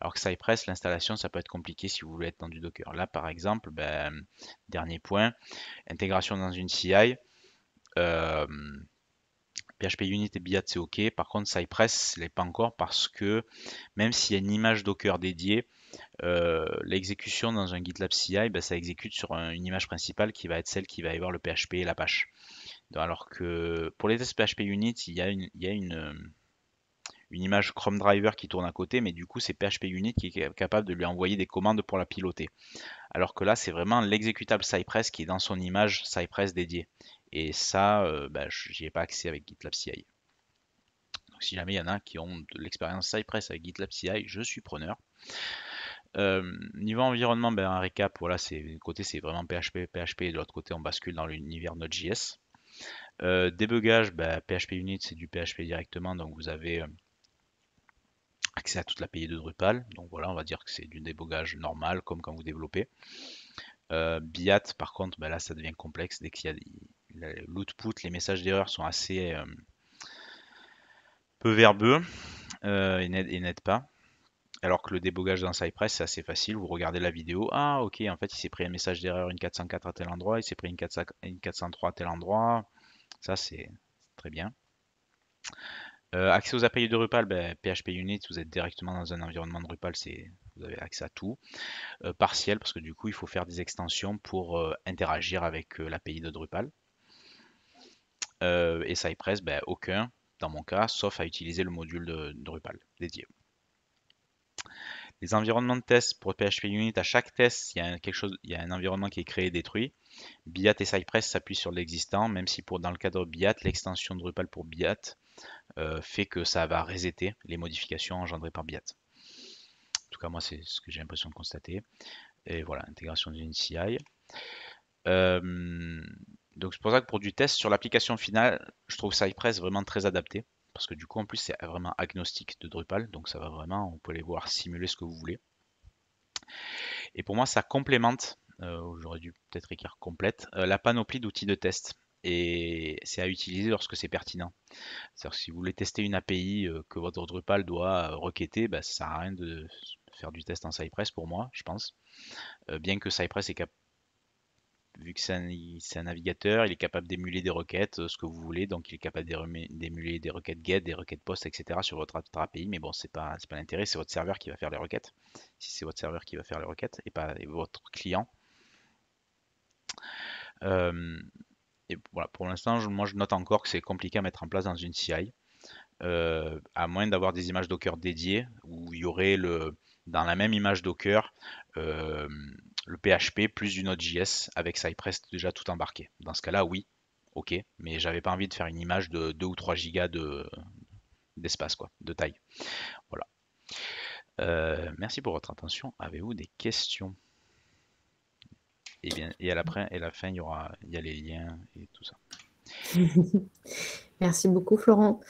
Alors que Cypress, l'installation, ça peut être compliqué si vous voulez être dans du Docker. Là, par exemple, ben, dernier point, intégration dans une CI. PHP Unit et Biat, c'est OK. Par contre, Cypress, ce n'est pas encore parce que même s'il y a une image Docker dédiée, euh, l'exécution dans un GitLab CI, ben, ça exécute sur une image principale qui va être celle qui va y avoir le PHP et la page Alors que pour les tests PHP Unit, il y a une, une, euh, une image Chrome Driver qui tourne à côté, mais du coup, c'est PHP Unit qui est capable de lui envoyer des commandes pour la piloter. Alors que là, c'est vraiment l'exécutable Cypress qui est dans son image Cypress dédiée. Et ça, euh, bah, je bah, ai pas accès avec GitLab CI. Donc si jamais il y en a qui ont de l'expérience Cypress avec GitLab CI, je suis preneur. Euh, niveau environnement, ben, un récap, voilà, c'est d'un côté c'est vraiment PHP, PHP, et de l'autre côté on bascule dans l'univers Node.js. Euh, débugage, PHP ben, Unit c'est du PHP directement, donc vous avez euh, accès à toute la l'API de Drupal. Donc voilà, on va dire que c'est du débogage normal, comme quand vous développez. Biat, par contre, ben, là, ça devient complexe dès qu'il y a l'output, les messages d'erreur sont assez euh, peu verbeux euh, et n'aident pas. Alors que le débogage dans Cypress, c'est assez facile. Vous regardez la vidéo. Ah, ok, en fait, il s'est pris un message d'erreur, une 404 à tel endroit. Il s'est pris une, 403 à tel endroit. Ça, c'est très bien. Euh, accès aux API de Drupal, PHP ben, Unit, vous êtes directement dans un environnement de Drupal, vous avez accès à tout. partiel, parce que du coup, il faut faire des extensions pour interagir avec l'API de Drupal. Euh, et Cypress, ben, aucun dans mon cas, sauf à utiliser le module de, Drupal dédié. Les environnements de test pour PHP Unit, à chaque test, il y a, quelque chose, il y a un environnement qui est créé et détruit. BIAT et Cypress s'appuient sur l'existant, même si pour, dans le cadre BIAT, l'extension Drupal pour BIAT euh, fait que ça va resetter les modifications engendrées par BIAT. En tout cas, moi, c'est ce que j'ai l'impression de constater. Et voilà, intégration d'une CI. Euh, donc c'est pour ça que pour du test sur l'application finale, je trouve Cypress vraiment très adapté. Parce que du coup en plus c'est vraiment agnostique de Drupal, donc ça va vraiment, on peut aller voir simuler ce que vous voulez. Et pour moi ça complémente, euh, j'aurais dû peut-être écrire complète, euh, la panoplie d'outils de test. Et c'est à utiliser lorsque c'est pertinent. C'est-à-dire que si vous voulez tester une API euh, que votre Drupal doit requêter, bah, ça sert à rien de faire du test en Cypress pour moi, je pense. bien que Cypress est capable vu que c'est un, navigateur, il est capable d'émuler des requêtes, euh, ce que vous voulez, donc il est capable d'émuler des requêtes get, des requêtes post, etc. sur votre API, mais bon, c'est pas, pas l'intérêt, c'est votre serveur qui va faire les requêtes, si c'est votre serveur qui va faire les requêtes, et pas votre client. et voilà, pour l'instant, moi je note encore que c'est compliqué à mettre en place dans une CI, euh, à moins d'avoir des images Docker dédiées, où il y aurait le, dans la même image Docker, le PHP plus une autre JS avec Cypress déjà tout embarqué. Dans ce cas-là, oui, ok, mais j'avais pas envie de faire une image de 2 ou 3 gigas d'espace, de, quoi, de taille. Voilà. Euh, merci pour votre attention. Avez-vous des questions et, eh bien, et à la, et la fin, il y aura il y a les liens et tout ça. merci beaucoup, Florent.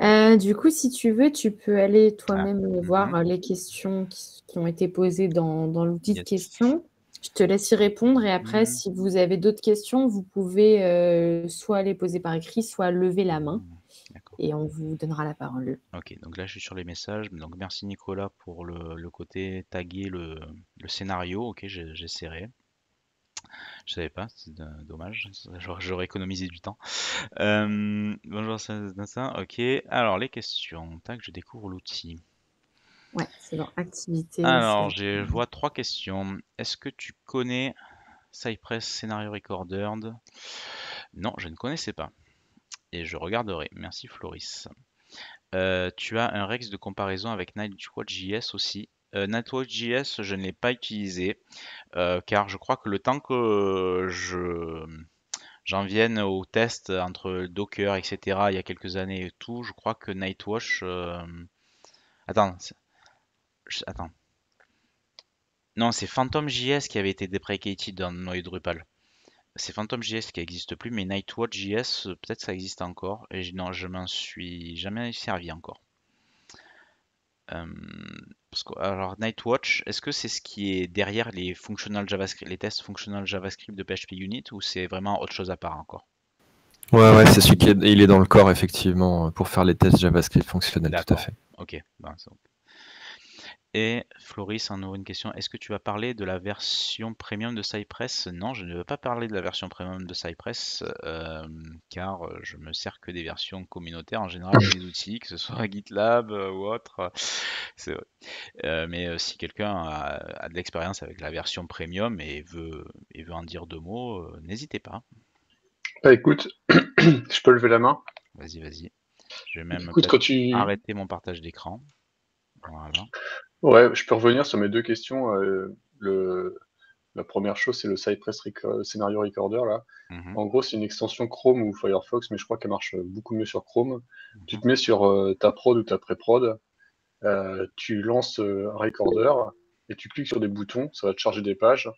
Euh, du coup, si tu veux, tu peux aller toi-même ah, voir mm-hmm. les questions qui, ont été posées dans, l'outil de questions. Je te laisse y répondre et après, mhm. si vous avez d'autres questions, vous pouvez euh, soit les poser par écrit, soit lever la main. Mhm. Et on vous donnera la parole. Ok, donc là je suis sur les messages. Donc merci Nicolas pour le, côté taguer le, scénario. Ok, j'ai serré. Je savais pas, c'est dommage. J'aurais économisé du temps. Euh, bonjour, ça, ok. Alors les questions. Tac, je découvre l'outil. Ouais, c'est dans activité. Alors, je vois trois questions. Est-ce que tu connais Cypress Scenario Recorded Non, je ne connaissais pas. Et je regarderai. Merci Floris. Euh, tu as un Rex de comparaison avec Nightwatch.js aussi. Euh, Nightwatch.js, je ne l'ai pas utilisé euh, car je crois que le temps que je j'en vienne au test entre Docker, etc. Il y a quelques années et tout, je crois que Nightwatch. Euh, attends, Attends. Non, c'est PhantomJS JS qui avait été deprecated dans Noël Drupal. C'est Phantom JS qui n'existe plus, mais NightwatchJS, peut-être ça existe encore. Et non, je m'en suis jamais servi encore. Euh, alors Nightwatch, est-ce que c'est ce qui est derrière les tests fonctionnels JavaScript de PHP Unit ou c'est vraiment autre chose à part encore Ouais, ouais, c'est celui qui est, il est dans le corps effectivement pour faire les tests JavaScript fonctionnels, tout à fait. Ok, bon, et Floris, un nouveau une question. Est-ce que tu vas parler de la version premium de Cypress Non, je ne veux pas parler de la version premium de Cypress, euh, car euh, je me sers que des versions communautaires, en général des outils, que ce soit GitLab euh, ou autre. mais si quelqu'un a, de l'expérience avec la version premium et veut, et veut en dire deux mots, n'hésitez pas. Bah, écoute, je peux lever la main. Vas-y, vas-y. Je vais même arrêter mon partage d'écran. Voilà. Ouais, je peux revenir sur mes deux questions, euh, la première chose, c'est le Cypress Scenario Recorder là. Mhm. En gros, c'est une extension Chrome ou Firefox, mais je crois qu'elle marche, beaucoup mieux sur Chrome. Mhm. Tu te mets sur, euh, ta prod ou ta pré-prod, euh, tu lances, un recorder et tu cliques sur des boutons, ça va te charger des pages.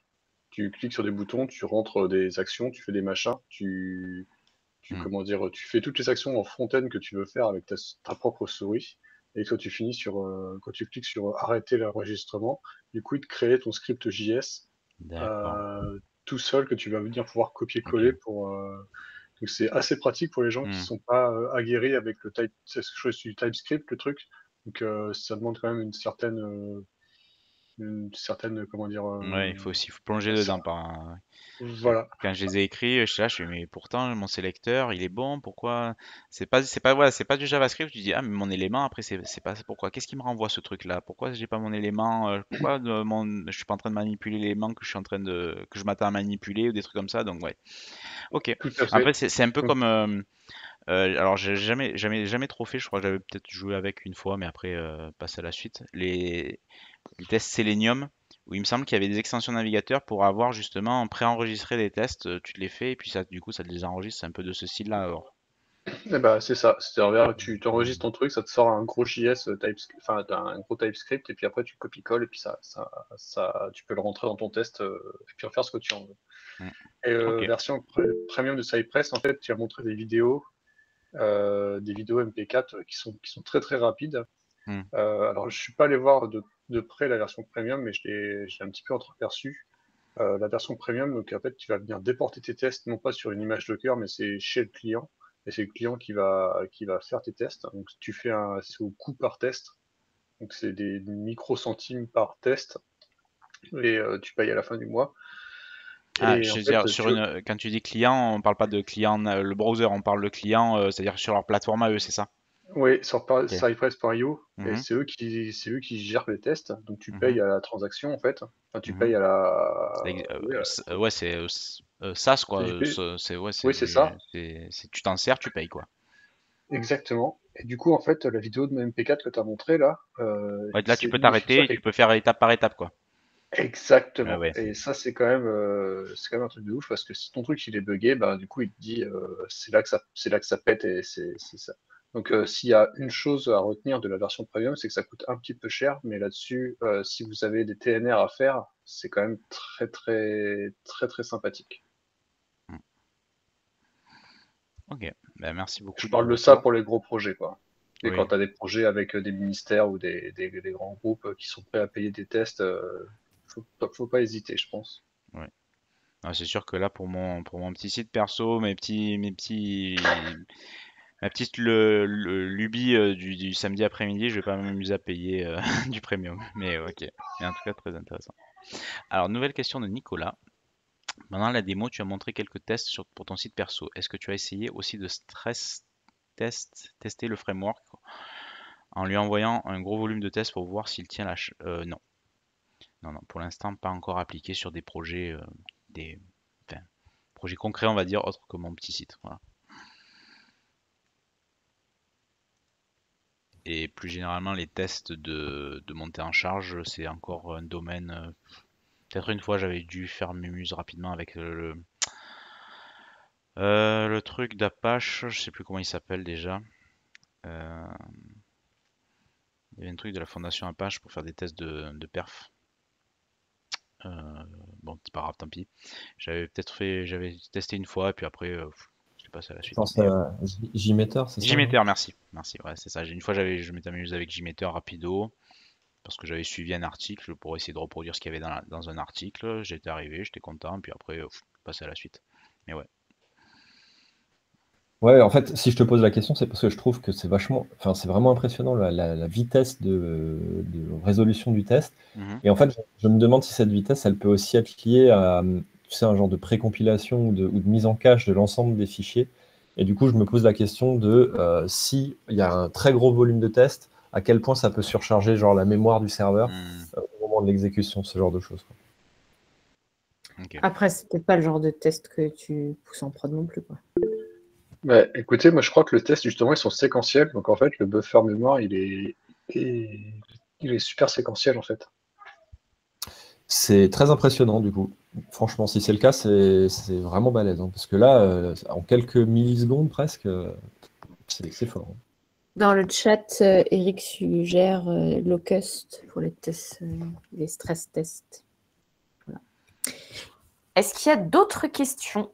Tu cliques sur des boutons, tu rentres, des actions, tu fais des machins, tu mhm. comment dire? tu fais toutes les actions en front-end que tu veux faire avec ta propre souris et tu finis sur, euh, quand tu cliques sur euh, arrêter l'enregistrement, du coup, il te crée ton script JS euh, tout seul que tu vas venir pouvoir copier-coller pour. donc c'est assez pratique pour les gens qui ne hmm. sont pas aguerris avec le type, du TypeScript, le truc. Donc ça demande quand même une certaine une certaine, euh, comment dire. Euh, ouais, il faut aussi plonger dedans. Par euh, Voilà. Quand je les ai écrits, je suis là, je suis mais pourtant, mon sélecteur, il est bon, pourquoi C'est pas, c'est pas, voilà, c'est pas du JavaScript, tu dis, ah, mais mon élément, après, c'est, pas, pourquoi Qu'est-ce qui me renvoie ce truc-là Pourquoi j'ai pas mon élément Pourquoi je suis pas en train de manipuler l'élément que je suis en train de, que je m'attends à manipuler ou des trucs comme ça, donc ouais. Ok. Après, c'est, un peu mmh. comme. alors j'ai jamais, jamais, jamais trop fait. Je crois que j'avais peut-être joué avec une fois, mais après passer à la suite. Les, le test Selenium, où il me semble qu'il y avait des extensions navigateurs pour avoir justement préenregistré des tests, euh, tu les fais, et puis ça, du coup, ça te les enregistre, c'est un peu de ce style-là. Alors. Eh ben, c'est ça, cest à tu t'enregistres ton truc, ça te sort un gros JS, euh, type enfin un gros TypeScript, et puis après tu copies-colles, et puis ça, ça, ça, tu peux le rentrer dans ton test, euh, et puis refaire faire ce que tu en veux. Mm. Et euh, version premium de Cypress, en fait, tu as montré des vidéos, des vidéos MP4 qui sont, qui sont très très rapides. Mm. alors je suis pas allé voir de de près la version premium, mais je l'ai un petit peu entreperçu. Euh, la version premium, donc en fait, tu vas venir déporter tes tests, non pas sur une image Docker, mais c'est chez le client. Et c'est le client qui va, qui va faire tes tests. Donc tu fais un au coût par test. Donc c'est des micro-centimes par test. Et euh, tu payes à la fin du mois. Ah, je quand tu dis client, on parle pas de client, le browser, on parle de client, euh, c'est-à-dire sur leur plateforme à eux, c'est ça oui, sur Par- mhm. c'est eux, qui, eux qui gèrent les tests, donc tu mhm. payes à la transaction en fait. Enfin, tu mhm. payes à la. ouais, c'est ça, quoi. C'est, ouais, oui, c'est ça. tu t'en sers, tu payes quoi. Exactement. Et du coup, en fait, la vidéo de MP4 que tu as montrée là. Euh, là, tu peux t'arrêter et tu peux faire étape par étape quoi. Exactement. Ah et ça, c'est quand même, euh, c'est quand même un truc de ouf parce que si ton truc il est buggé, bah, du coup, il te dit euh, c'est là que ça, c'est là que ça pète et c'est ça, donc, euh, s'il y a une chose à retenir de la version premium, c'est que ça coûte un petit peu cher, mais là-dessus, euh, si vous avez des TNR à faire, c'est quand même très, très, très, très sympathique. Mm. Ok, ben, merci beaucoup. Je parle de ça pour les gros projets, quoi. Et quand tu as des projets avec euh, des ministères ou des, grands groupes qui sont prêts à payer des tests, faut, faut pas hésiter, je pense. Oui. Ah, c'est sûr que là, pour mon, pour mon petit site perso, petits, mes petits, Ma petite le, lubie euh, du, samedi après-midi, je vais pas m'amuser à payer euh, du premium. Mais ok, c'est en tout cas très intéressant. Alors, nouvelle question de Nicolas. Pendant la démo, tu as montré quelques tests sur, pour ton site perso. Est-ce que tu as essayé aussi de stress test, tester le framework en lui envoyant un gros volume de tests pour voir s'il tient la... Euh, non. Non, non, pour l'instant, pas encore appliqué sur des projets, des projets concrets, on va dire, autre que mon petit site. Voilà. Et plus généralement, les tests de, de montée en charge, c'est encore un domaine. Euh, peut-être une fois, j'avais dû faire Mumuse rapidement avec le, euh, le truc d'Apache, je sais plus comment il s'appelle déjà. Euh, il y avait un truc de la fondation Apache pour faire des tests de, de perf. Bon, c'est pas grave, tant pis. J'avais peut-être fait, j'avais testé une fois, et puis après, passer à la suite. Euh, metteur, c'est ça hein merci. Merci, ouais, c'est ça. Une fois, j'avais, je m'étais amusé avec metteur rapido parce que j'avais suivi un article pour essayer de reproduire ce qu'il y avait dans, un article. J'étais arrivé, j'étais content, puis après, passer à la suite. Mais ouais. Ouais, en fait, si je te pose la question, c'est parce que je trouve que c'est vachement, enfin, c'est vraiment impressionnant la, vitesse de, résolution du test. Mhm. Et en fait, je, je, me demande si cette vitesse, elle peut aussi être liée à, tu un genre de précompilation ou de, mise en cache de l'ensemble des fichiers. Et du coup, je me pose la question de euh, s'il y a un très gros volume de tests, à quel point ça peut surcharger genre la mémoire du serveur hmm. euh, au moment de l'exécution, ce genre de choses. Après, c'est peut-être pas le genre de test que tu pousses en prod non plus. Quoi. Bah, écoutez, moi je crois que le test, justement, ils sont séquentiels. Donc en fait, le buffer mémoire, il est, il est super séquentiel en fait. C'est très impressionnant du coup. Franchement, si c'est le cas, c'est vraiment balèze. Hein, parce que là, euh, en quelques millisecondes presque, euh, c'est fort. Hein. Dans le chat, euh, Eric suggère Locust pour les, les stress tests. Est-ce qu'il y a d'autres questions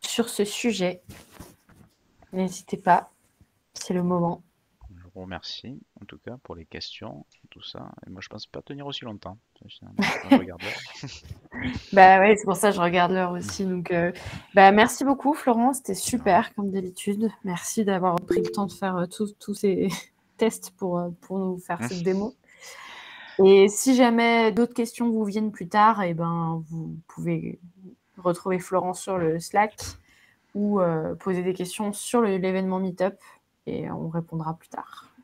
sur ce sujet N'hésitez pas, c'est le moment. Merci remercie, en tout cas, pour les questions, tout ça. Et moi, je pense pas tenir aussi longtemps. bah ouais, c'est pour ça que je regarde l'heure aussi. Donc, euh, bah, merci beaucoup, Florent. C'était super, comme d'habitude. Merci d'avoir pris le temps de faire euh, tous ces tests pour, euh, pour nous faire cette démo. Et si jamais d'autres questions vous viennent plus tard, et eh ben, vous pouvez retrouver Florent sur le Slack ou poser des questions sur l'événement Meetup et on répondra plus tard.